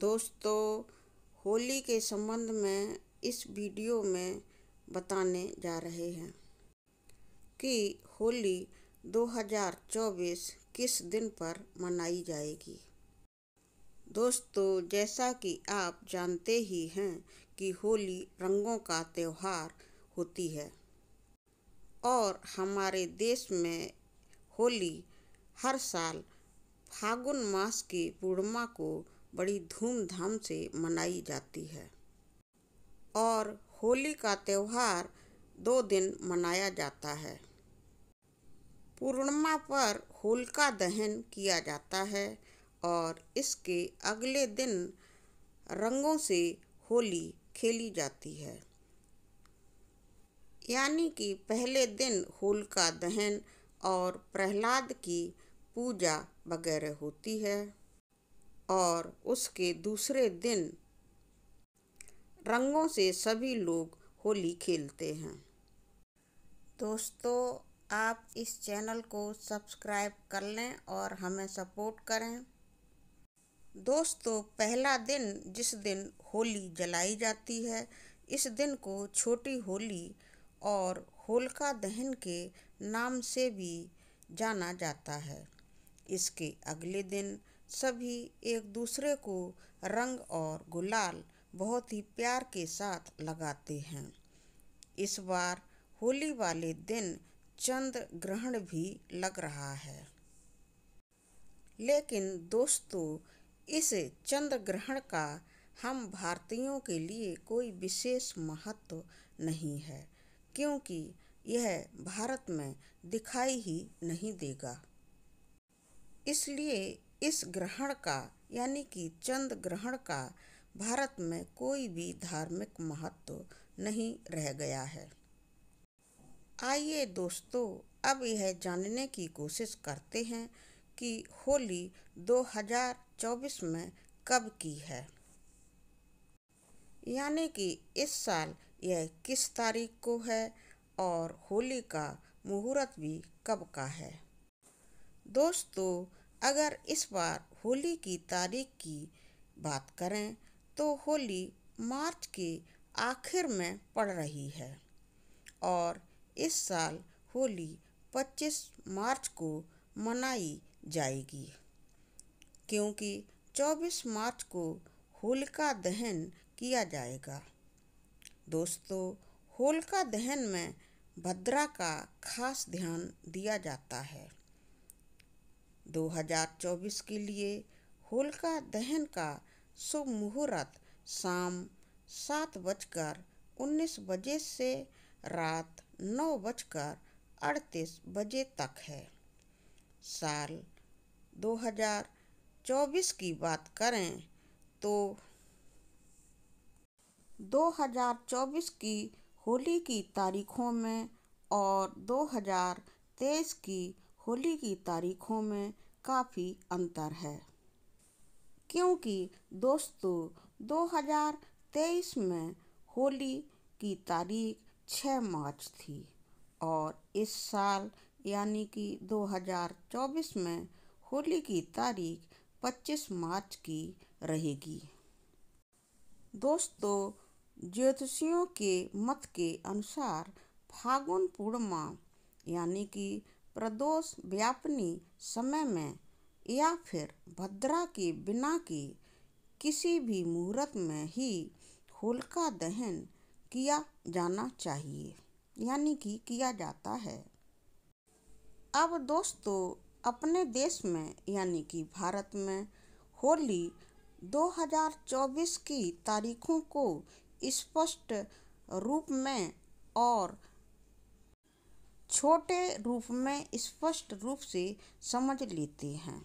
दोस्तों होली के संबंध में इस वीडियो में बताने जा रहे हैं कि होली 2024 किस दिन पर मनाई जाएगी दोस्तों जैसा कि आप जानते ही हैं कि होली रंगों का त्यौहार होती है और हमारे देश में होली हर साल फागुन मास की पूर्णिमा को बड़ी धूमधाम से मनाई जाती है और होली का त्यौहार दो दिन मनाया जाता है पूर्णिमा पर होलिका दहन किया जाता है और इसके अगले दिन रंगों से होली खेली जाती है यानी कि पहले दिन होलिका दहन और प्रहलाद की पूजा वगैरह होती है और उसके दूसरे दिन रंगों से सभी लोग होली खेलते हैं दोस्तों आप इस चैनल को सब्सक्राइब कर लें और हमें सपोर्ट करें दोस्तों पहला दिन जिस दिन होली जलाई जाती है इस दिन को छोटी होली और होलिका दहन के नाम से भी जाना जाता है इसके अगले दिन सभी एक दूसरे को रंग और गुलाल बहुत ही प्यार के साथ लगाते हैं इस बार होली वाले दिन चंद्र ग्रहण भी लग रहा है लेकिन दोस्तों इस चंद्र ग्रहण का हम भारतीयों के लिए कोई विशेष महत्व नहीं है क्योंकि यह भारत में दिखाई ही नहीं देगा इसलिए इस ग्रहण का यानी कि चंद्र ग्रहण का भारत में कोई भी धार्मिक महत्व नहीं रह गया है आइए दोस्तों अब यह जानने की कोशिश करते हैं कि होली 2024 में कब की है यानी कि इस साल यह किस तारीख को है और होली का मुहूर्त भी कब का है दोस्तों अगर इस बार होली की तारीख की बात करें तो होली मार्च के आखिर में पड़ रही है और इस साल होली 25 मार्च को मनाई जाएगी क्योंकि 24 मार्च को होलिका दहन किया जाएगा दोस्तों होलिका दहन में भद्रा का खास ध्यान दिया जाता है 2024 के लिए होलिका दहन का शुभ मुहूर्त शाम सात बजकर उन्नीस बजे से रात नौ बजकर अड़तीस बजे तक है साल 2024 की बात करें तो 2024 की होली की तारीखों में और 2023 की होली की तारीखों में काफ़ी अंतर है क्योंकि दोस्तों 2023 में होली की तारीख 6 मार्च थी और इस साल यानी कि 2024 में होली की तारीख 25 मार्च की रहेगी दोस्तों ज्योतिषियों के मत के अनुसार फागुन पूर्णिमा यानी कि प्रदोष व्यापनी समय में या फिर भद्रा के बिना के किसी भी मुहूर्त में ही होलिका दहन किया जाना चाहिए यानी कि किया जाता है अब दोस्तों अपने देश में यानी कि भारत में होली 2024 की तारीखों को स्पष्ट रूप में और छोटे रूप में स्पष्ट रूप से समझ लेते हैं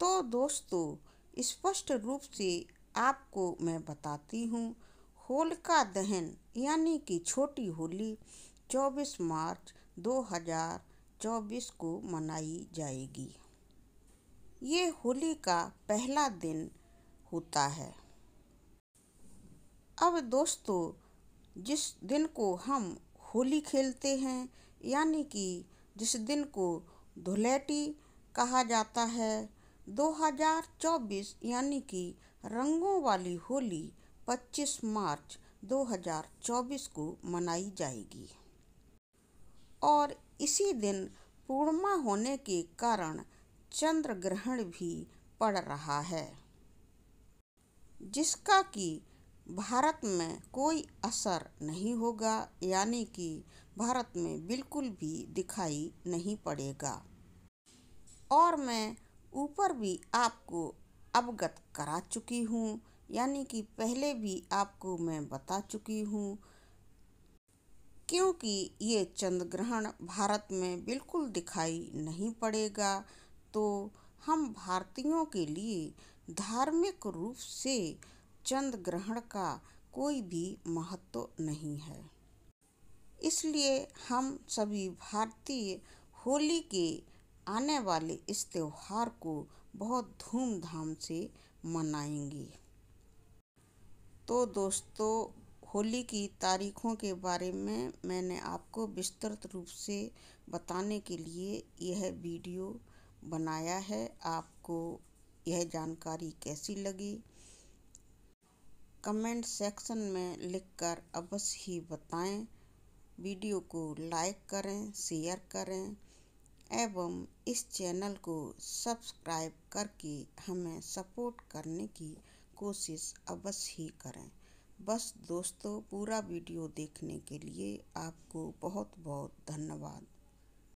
तो दोस्तों स्पष्ट रूप से आपको मैं बताती हूँ होलिका दहन यानी कि छोटी होली 24 मार्च 2024 को मनाई जाएगी ये होली का पहला दिन होता है अब दोस्तों जिस दिन को हम होली खेलते हैं यानी कि जिस दिन को धुलेटी कहा जाता है 2024 यानी कि रंगों वाली होली 25 मार्च 2024 को मनाई जाएगी और इसी दिन पूर्णिमा होने के कारण चंद्र ग्रहण भी पड़ रहा है जिसका कि भारत में कोई असर नहीं होगा यानी कि भारत में बिल्कुल भी दिखाई नहीं पड़ेगा और मैं ऊपर भी आपको अवगत करा चुकी हूँ यानी कि पहले भी आपको मैं बता चुकी हूँ क्योंकि ये चंद्र ग्रहण भारत में बिल्कुल दिखाई नहीं पड़ेगा तो हम भारतीयों के लिए धार्मिक रूप से चंद्र ग्रहण का कोई भी महत्व नहीं है इसलिए हम सभी भारतीय होली के आने वाले इस त्यौहार को बहुत धूमधाम से मनाएंगे तो दोस्तों होली की तारीखों के बारे में मैंने आपको विस्तृत रूप से बताने के लिए यह वीडियो बनाया है आपको यह जानकारी कैसी लगी कमेंट सेक्शन में लिखकर अवश्य ही बताएं वीडियो को लाइक करें शेयर करें एवं इस चैनल को सब्सक्राइब करके हमें सपोर्ट करने की कोशिश अवश्य ही करें बस दोस्तों पूरा वीडियो देखने के लिए आपको बहुत बहुत धन्यवाद